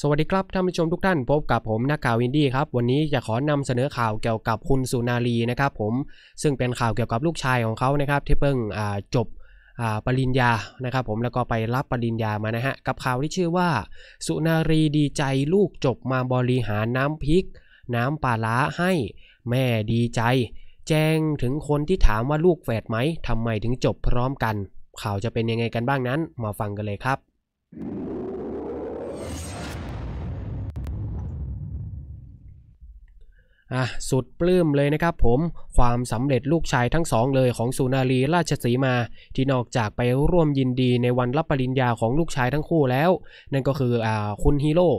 สวัสดีครับท่านผู้ชมทุกท่านพบกับผมนักข่าวอินดี้ครับ วันนี้จะขอนำเสนอข่าวเกี่ยวกับคุณสุนารีนะครับ ผมซึ่งเป็นข่าวเกี่ยวกับลูกชายของเขานะครับที่เพิ่งจบปริญญานะครับผมแล้วก็ไปรับปริญญามานะฮะกับข่าวที่ชื่อว่าสุนารีดีใจลูกจบมาบริหารน้ำพริก น้ำปลาล้าให้แม่ดีใจ แจ้งถึงคนที่ถามว่าลูกแฝดไหมทำไมถึงจบพร้อมกัน ข่าวจะเป็นยังไงกันบ้างนั้นมาฟังกันเลยครับอ่ะสุดปลื้มเลยนะครับผมความสำเร็จลูกชายทั้งสอง เลยของสุนารีราชสีมา ที่นอกจากไปร่วมยินดีในวันรับปริญญาของลูกชายทั้งคู่แล้วนั่นก็คืออ่าคุณฮีโร่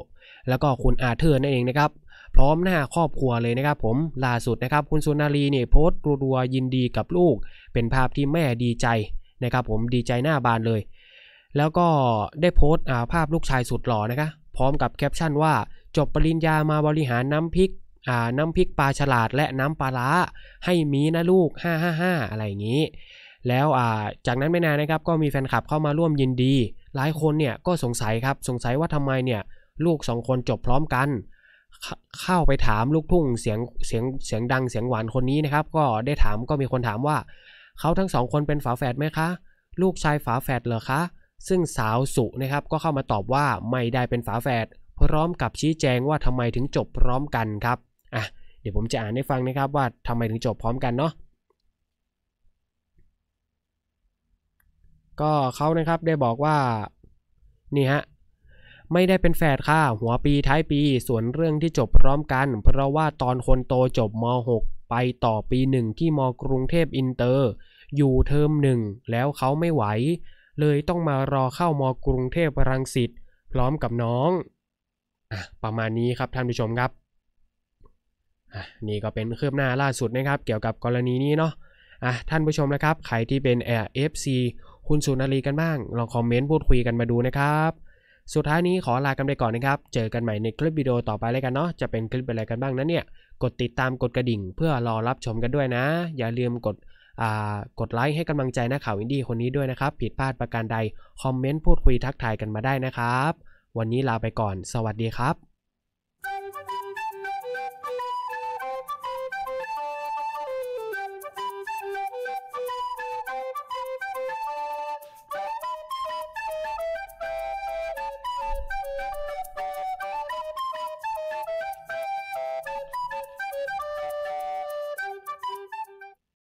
แล้วก็คุณอาเธอร์นั่นเองนะครับพร้อมหน้าครอบครัวเลยนะครับผมล่าสุดนะครับคุณสุนารีเนี่ยโพสต์รัวๆยินดีกับลูก เป็นภาพที่แม่ดีใจนะครับผมดีใจหน้าบานเลย แล้วก็ได้โพสต์ภาพลูกชายสุดหล่อนะครับพร้อมกับแคปชั่นว่า จบปริญญามาบริหารน้ำพริกน้ำพริกปลาฉลาดและน้ำปลาล้าให้มีนะลูก555อะไรอย่างนี้ แล้วจากนั้นไม่นานนะครับ ก็มีแฟนคลับเข้ามาร่วมยินดี หลายคนเนี่ยก็สงสัยครับ สงสัยว่าทำไมเนี่ย ลูกสองคนจบพร้อมกัน เข้าไปถามลูกทุ่งเสียงเสียงเสียงดังเสียงหวานคนนี้นะครับก็ได้ถามก็มีคนถามว่าเขาทั้งสองคนเป็นฝาแฝดไหมคะลูกชายฝาแฝดเหรอคะซึ่งสาวสุนะครับก็เข้ามาตอบว่าไม่ได้เป็นฝาแฝดพร้อมกับชี้แจงว่าทำไมถึงจบพร้อมกันครับอ่ะเดี๋ยวผมจะอ่านให้ฟังนะครับว่าทำไมถึงจบพร้อมกันเนาะก็เขานะครับได้บอกว่า นี่ฮะ ไม่ได้เป็นแฝดค่ะ หัวปีท้ายปีส่วนเรื่องที่จบพร้อมกัน เพราะว่าตอนคนโตจบม .6 ไปต่อปีหนึ่งที่มกรุงเทพอินเตอร์ อยู่เทอมหนึ่งแล้วเขาไม่ไหว เลยต้องมารอเข้า มกรุงเทพรังสิตพร้อมกับน้องอประมาณนี้ครับท่านผู้ชมครับนี่ก็เป็นเคลือบหน้าล่าสุดนะครับ เกี่ยวกับกรณีนี้เนาะอ่ะท่านผู้ชมนะครับใครที่เป็นแอร์เอฟซีคุณสุนารีกันบ้าง ลองคอมเมนต์พูดคุยกันมาดูนะครับ สุดท้ายนี้ขอลากันไปก่อนนะครับ เจอกันใหม่ในคลิปวิดีโอต่อไปเลยกันเนาะจะเป็นคลิปอะไรกันบ้างนั้นเนี่ยกดติดตามกดกระดิ่ง เพื่อรอรับชมกันด้วยนะ อย่าลืมกดกดไลค์ให้กำลังใจนักข่าวอินดี้คนนี้ด้วยนะครับผิดพลาดประการใดคอมเมนต์พูดคุยทักทายกันมาได้นะครับ วันนี้ลาไปก่อนสวัสดีครับ